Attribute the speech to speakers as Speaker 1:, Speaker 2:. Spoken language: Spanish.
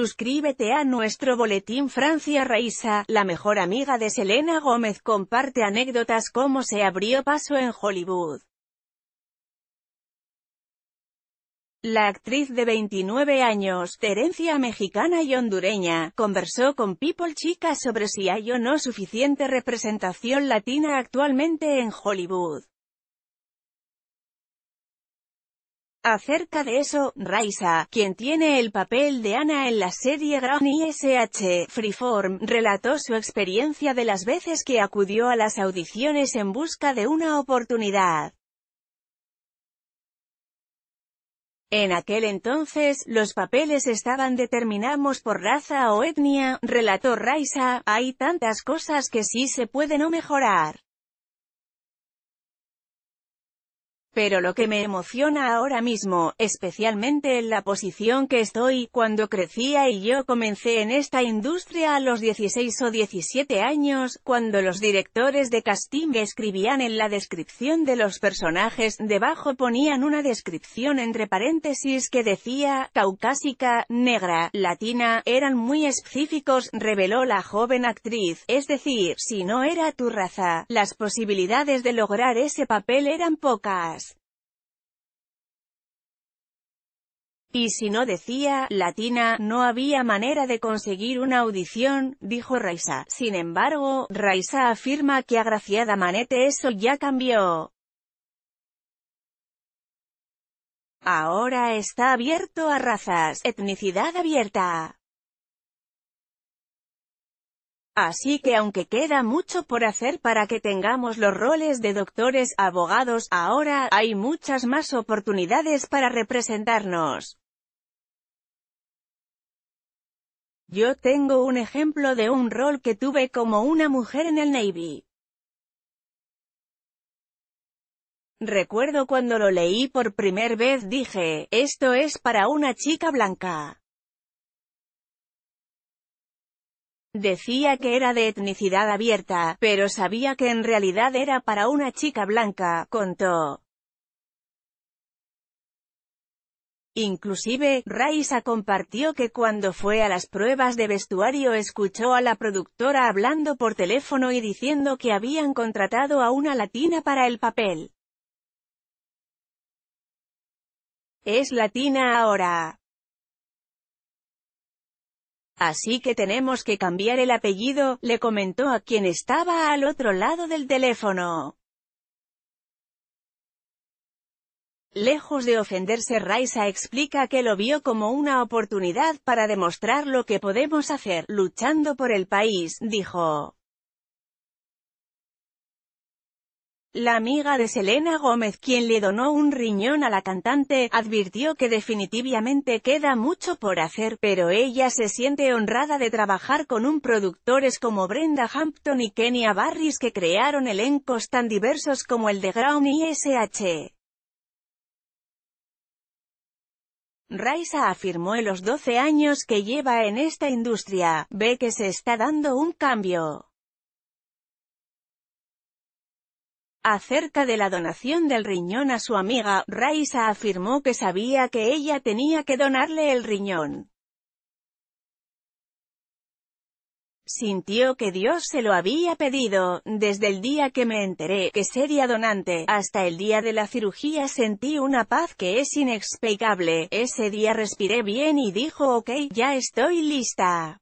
Speaker 1: Suscríbete a nuestro boletín Francia Raisa, la mejor amiga de Selena Gómez comparte anécdotas cómo se abrió paso en Hollywood. La actriz de 29 años, de herencia mexicana y hondureña, conversó con People Chica sobre si hay o no suficiente representación latina actualmente en Hollywood. Acerca de eso, Raisa, quien tiene el papel de Ana en la serie Granny SH Freeform, relató su experiencia de las veces que acudió a las audiciones en busca de una oportunidad. En aquel entonces, los papeles estaban determinados por raza o etnia, relató Raisa, hay tantas cosas que sí se pueden o mejorar. Pero lo que me emociona ahora mismo, especialmente en la posición que estoy, cuando crecía y yo comencé en esta industria a los 16 o 17 años, cuando los directores de casting escribían en la descripción de los personajes, debajo ponían una descripción entre paréntesis que decía, caucásica, negra, latina, eran muy específicos, reveló la joven actriz, es decir, si no era tu raza, las posibilidades de lograr ese papel eran pocas. Y si no decía latina, no había manera de conseguir una audición, dijo Raisa. Sin embargo, Raisa afirma que a Graciada Manete eso ya cambió. Ahora está abierto a razas, etnicidad abierta. Así que aunque queda mucho por hacer para que tengamos los roles de doctores, abogados, ahora, hay muchas más oportunidades para representarnos. Yo tengo un ejemplo de un rol que tuve como una mujer en el Navy. Recuerdo cuando lo leí por primera vez dije, esto es para una chica blanca. Decía que era de etnicidad abierta, pero sabía que en realidad era para una chica blanca, contó. Inclusive, Raisa compartió que cuando fue a las pruebas de vestuario escuchó a la productora hablando por teléfono y diciendo que habían contratado a una latina para el papel. Es latina ahora. Así que tenemos que cambiar el apellido, le comentó a quien estaba al otro lado del teléfono. Lejos de ofenderse Raisa explica que lo vio como una oportunidad para demostrar lo que podemos hacer, luchando por el país, dijo. La amiga de Selena Gómez quien le donó un riñón a la cantante, advirtió que definitivamente queda mucho por hacer, pero ella se siente honrada de trabajar con un productores como Brenda Hampton y Kenya Barris que crearon elencos tan diversos como el de Ground y SH. Raisa afirmó en los 12 años que lleva en esta industria, ve que se está dando un cambio. Acerca de la donación del riñón a su amiga, Raisa afirmó que sabía que ella tenía que donarle el riñón, sintió que Dios se lo había pedido, desde el día que me enteré que sería donante, hasta el día de la cirugía sentí una paz que es inexplicable, ese día respiré bien y dijo ok, ya estoy lista.